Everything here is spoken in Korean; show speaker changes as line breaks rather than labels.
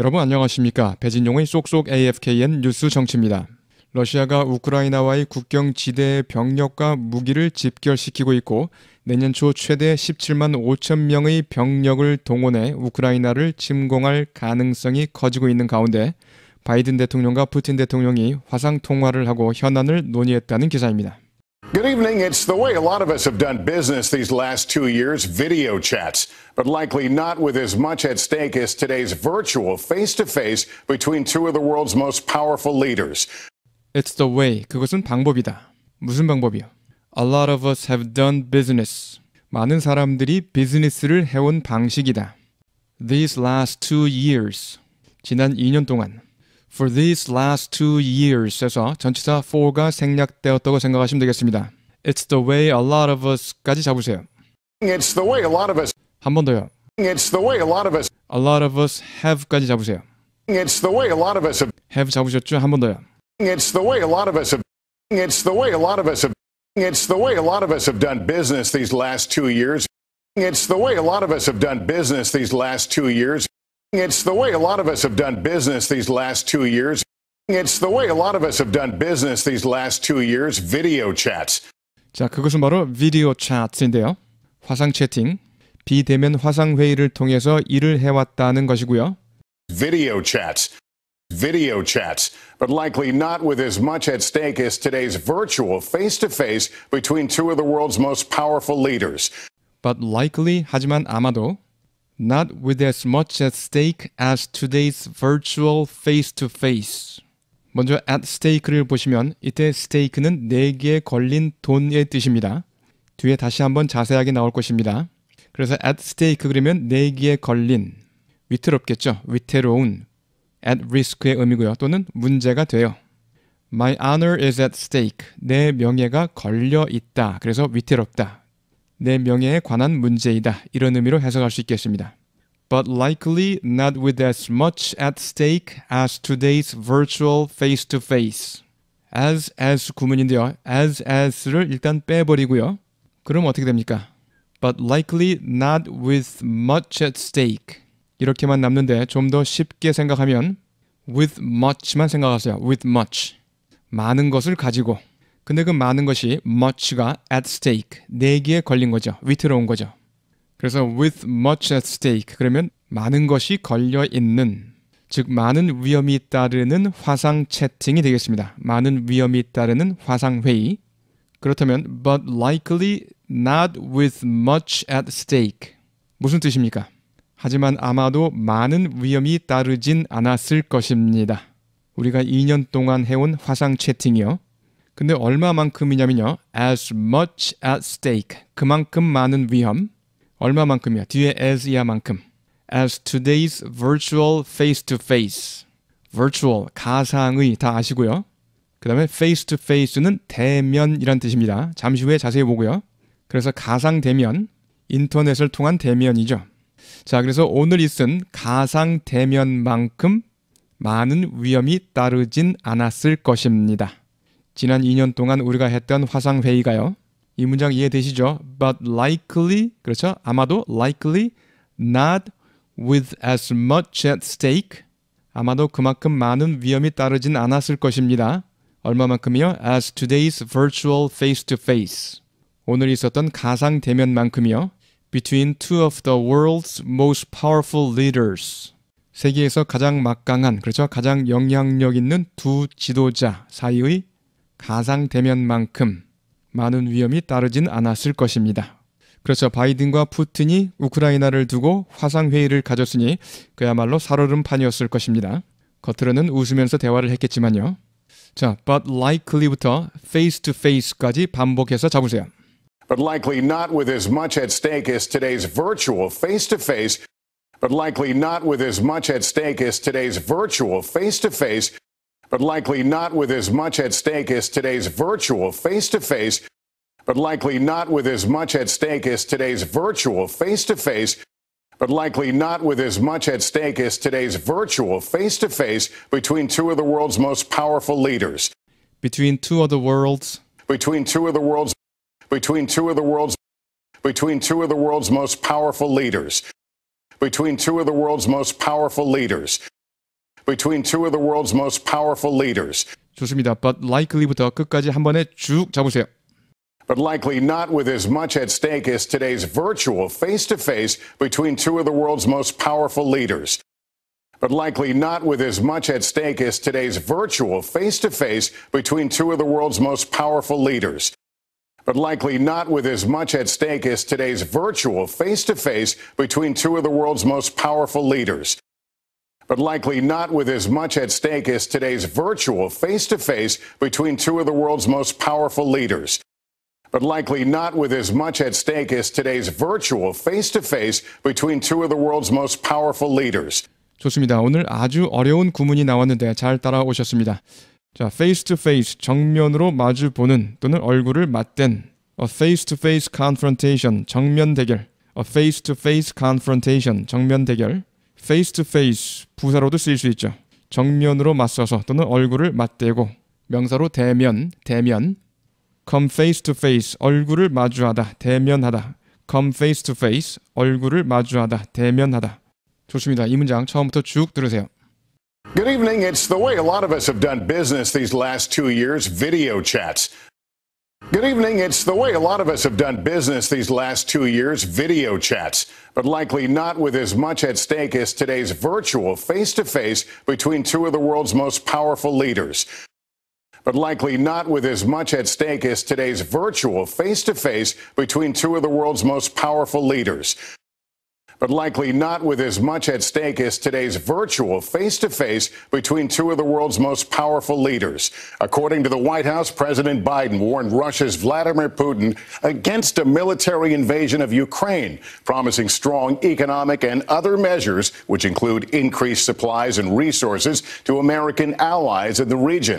여러분 안녕하십니까. 배진용의 쏙쏙 AFKN 뉴스 정치입니다. 러시아가 우크라이나와의 국경 지대의 병력과 무기를 집결시키고 있고 내년 초 최대 17만 5천 명의 병력을 동원해 우크라이나를 침공할 가능성이 커지고 있는 가운데 바이든 대통령과 푸틴 대통령이 화상 통화를 하고 현안을 논의했다는 기사입니다.
Good evening. It's the way a lot of us have done business these last two years video chats, but likely not with as much at stake as today's virtual face to face between two of the world's most powerful leaders.
It's the way. 그것은 방법이다. 무슨 방법이요? A lot of us have done business. 많은 사람들이 비즈니스를 해온 방식이다. These last two years. 지난 2년 동안 for these last two years에서 전치사 for가 생략되었다고 생각하시면 되겠습니다. It's the way a lot of us까지 잡으세요.
It's the way a lot of us. 한 번 더요. It's the way a lot of us.
A lot of us have까지 잡으세요.
It's the way a lot of
us have. have 잡으셨죠? 한 번 더요.
It's the way a lot of us have. It's the way a lot of us have. It's the way a lot of us have done business these last two years. It's the way a lot of us have done business these last two years. It's the way a lot of us have done business these last two years. It's the way a lot of us have done business these last two years. Video chats.
자, 그것은 바로 video chats인데요. 화상 채팅, 비대면 화상 회의를 통해서 일을 해왔다는 것이고요.
Video chats. Video chats, but likely not with as much at stake as today's virtual face-to-face between two of the world's most powerful leaders.
But likely 하지만 아마도 not with as much at stake as today's virtual face-to-face. 먼저 at stake를 보시면 이때 stake는 내기에 네 걸린 돈의 뜻입니다. 뒤에 다시 한번 자세하게 나올 것입니다. 그래서 at stake 그러면 내기에 네 걸린 위태롭겠죠. 위태로운 at risk의 의미고요. 또는 문제가 돼요. My honor is at stake. 내 명예가 걸려 있다. 그래서 위태롭다. 내 명예에 관한 문제이다. 이런 의미로 해석할 수 있겠습니다. but likely not with as much at stake as today's virtual face-to-face. as as 구문인데요. as as를 일단 빼버리고요. 그럼 어떻게 됩니까? but likely not with much at stake. 이렇게만 남는데 좀 더 쉽게 생각하면 with much만 생각하세요. with much. 많은 것을 가지고. 근데 그 많은 것이 much가 at stake, 내기에 걸린 거죠. 위태로운 거죠. 그래서 with much at stake 그러면 많은 것이 걸려 있는 즉 많은 위험이 따르는 화상 채팅이 되겠습니다. 많은 위험이 따르는 화상 회의. 그렇다면 but likely not with much at stake 무슨 뜻입니까? 하지만 아마도 많은 위험이 따르진 않았을 것입니다. 우리가 2년 동안 해온 화상 채팅이요. 근데 얼마만큼이냐면요. as much at stake 그만큼 많은 위험 얼마만큼이야? 뒤에 as야만큼. as today's virtual face to face. virtual 가상의 다 아시고요. 그다음에 face to face는 대면이란 뜻입니다. 잠시 후에 자세히 보고요. 그래서 가상 대면, 인터넷을 통한 대면이죠. 자, 그래서 오늘 있은 가상 대면만큼 많은 위험이 따르진 않았을 것입니다. 지난 2년 동안 우리가 했던 화상 회의가요. 이 문장 이해되시죠? But likely 그렇죠? 아마도 likely not with as much at stake 아마도 그만큼 많은 위험이 따르진 않았을 것입니다. 얼마만큼이요? As today's virtual face-to-face 오늘 있었던 가상 대면만큼이요. Between two of the world's most powerful leaders 세계에서 가장 막강한 그렇죠? 가장 영향력 있는 두 지도자 사이의 가상 대면만큼 많은 위험이 따르진 않았을 것입니다. 그렇죠. 바이든과 푸틴이 우크라이나를 두고 화상회의를 가졌으니 그야말로 살얼음판이었을 것입니다. 겉으로는 웃으면서 대화를 했겠지만요. 자, but likely부터 face to face까지 반복해서 잡으세요.
But likely not with as much at stake as today's virtual face to face. But likely not with as much at stake as today's virtual face to face. but likely not with as much at stake as today's virtual face to face, but likely not with as much at stake as today's virtual face to face. But likely not with as much at stake as today's virtual face to face between two of the world's most powerful leaders.
Between two of the world's.
Between two of the world's. Between two of the world's. Between two of the world's most powerful leaders. Between two of the world's most powerful leaders between two of the world's most powerful
leaders. 좋습니다. But likely부터 끝까지 한 번에 쭉 잡으세요.
but likely not with as much at stake as today's virtual face to face between two of the world's most powerful leaders. But likely not with as much at stake as today's virtual face to face between two of the world's most powerful leaders. But likely not with as much at stake as today's virtual face to face between two of the world's most powerful leaders but likely not with as much at stake as today's virtual face to face between two of the world's most powerful leaders. But likely not with as much at stake as today's virtual face to face between two of the world's most powerful leaders.
좋습니다. 오늘 아주 어려운 구문이 나왔는데 잘 따라오셨습니다. 자, face to face 정면으로 마주 보는 또는 얼굴을 맞댄 a face to face confrontation 정면 대결 a face to face confrontation 정면 대결 face to face 부사로도 쓰일 수 있죠. 정면으로 맞서서 또는 얼굴을 맞대고 명사로 대면, 대면 come face to face 얼굴을 마주하다, 대면하다 come face to face 얼굴을 마주하다, 대면하다 좋습니다. 이 문장 처음부터 쭉 들으세요.
Good evening. It's the way a lot of us have done business these last two years, video chats. Good evening. It's the way a lot of us have done business these last two years video chats, but likely not with as much at stake as today's virtual face to face between two of the world's most powerful leaders. But likely not with as much at stake as today's virtual face to face between two of the world's most powerful leaders but likely not with as much at stake as today's virtual face to face between two of the world's most powerful leaders. According to the White House, President Biden warned Russia's Vladimir Putin against a military invasion of Ukraine, promising strong economic and other measures, which include increased supplies and resources to American allies in the region.